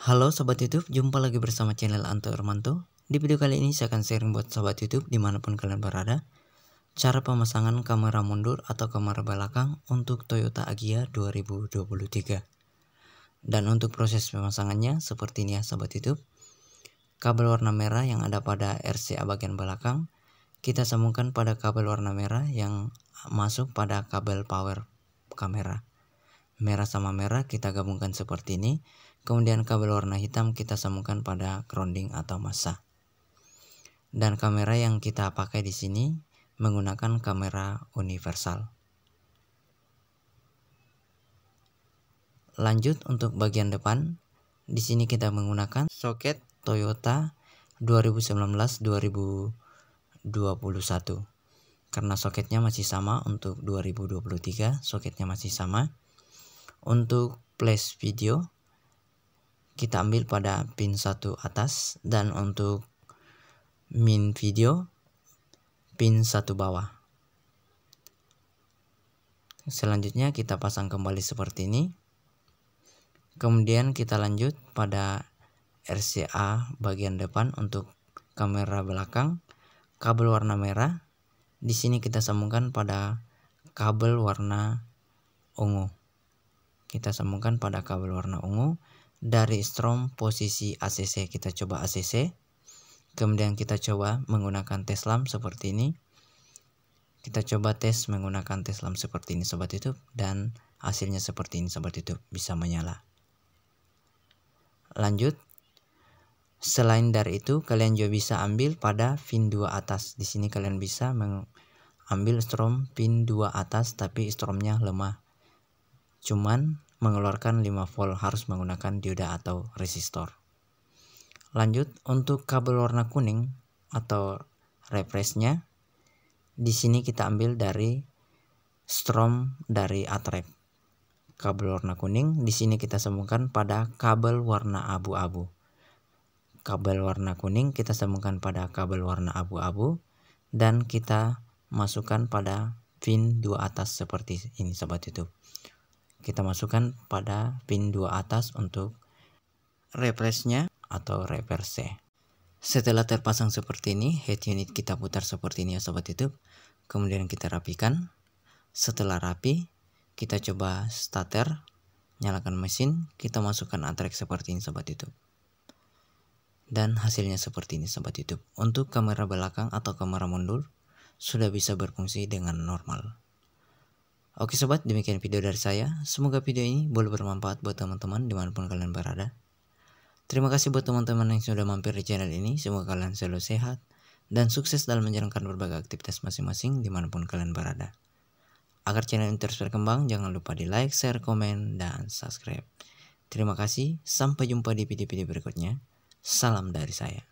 Halo Sobat Youtube, jumpa lagi bersama channel Anto Ermanto Di video kali ini saya akan sharing buat Sobat Youtube dimanapun kalian berada Cara pemasangan kamera mundur atau kamera belakang untuk Toyota Agya 2023 Dan untuk proses pemasangannya seperti ini ya Sobat Youtube Kabel warna merah yang ada pada RCA bagian belakang Kita sambungkan pada kabel warna merah yang masuk pada kabel power kamera merah sama merah kita gabungkan seperti ini. Kemudian kabel warna hitam kita sambungkan pada grounding atau massa. Dan kamera yang kita pakai di sini menggunakan kamera universal. Lanjut untuk bagian depan, di sini kita menggunakan soket Toyota 2019-2021 karena soketnya masih sama untuk 2023 soketnya masih sama untuk place video kita ambil pada pin satu atas dan untuk min video pin satu bawah. Selanjutnya kita pasang kembali seperti ini. Kemudian kita lanjut pada RCA bagian depan untuk kamera belakang, kabel warna merah. Di sini kita sambungkan pada kabel warna ungu kita sambungkan pada kabel warna ungu dari strom posisi ACC kita coba ACC kemudian kita coba menggunakan tes lamp seperti ini kita coba tes menggunakan tes lamp seperti ini sobat youtube dan hasilnya seperti ini sobat youtube bisa menyala lanjut Selain dari itu, kalian juga bisa ambil pada pin 2 atas. Di sini kalian bisa mengambil strom pin 2 atas tapi stromnya lemah cuman mengeluarkan 5 volt harus menggunakan dioda atau resistor. Lanjut untuk kabel warna kuning atau refreshnya, di sini kita ambil dari strom dari atrek. Kabel warna kuning di sini kita sambungkan pada kabel warna abu-abu. Kabel warna kuning kita sambungkan pada kabel warna abu-abu dan kita masukkan pada pin dua atas seperti ini sobat YouTube kita masukkan pada pin 2 atas untuk refreshnya atau reverse. Setelah terpasang seperti ini, head unit kita putar seperti ini ya sobat youtube. Kemudian kita rapikan. Setelah rapi, kita coba starter, nyalakan mesin, kita masukkan antrek seperti ini sobat youtube dan hasilnya seperti ini sobat YouTube. Untuk kamera belakang atau kamera mundur sudah bisa berfungsi dengan normal. Oke sobat, demikian video dari saya. Semoga video ini boleh bermanfaat buat teman-teman dimanapun kalian berada. Terima kasih buat teman-teman yang sudah mampir di channel ini. Semoga kalian selalu sehat dan sukses dalam menjalankan berbagai aktivitas masing-masing dimanapun kalian berada. Agar channel ini terus berkembang, jangan lupa di like, share, komen, dan subscribe. Terima kasih, sampai jumpa di video-video berikutnya. Salam dari saya.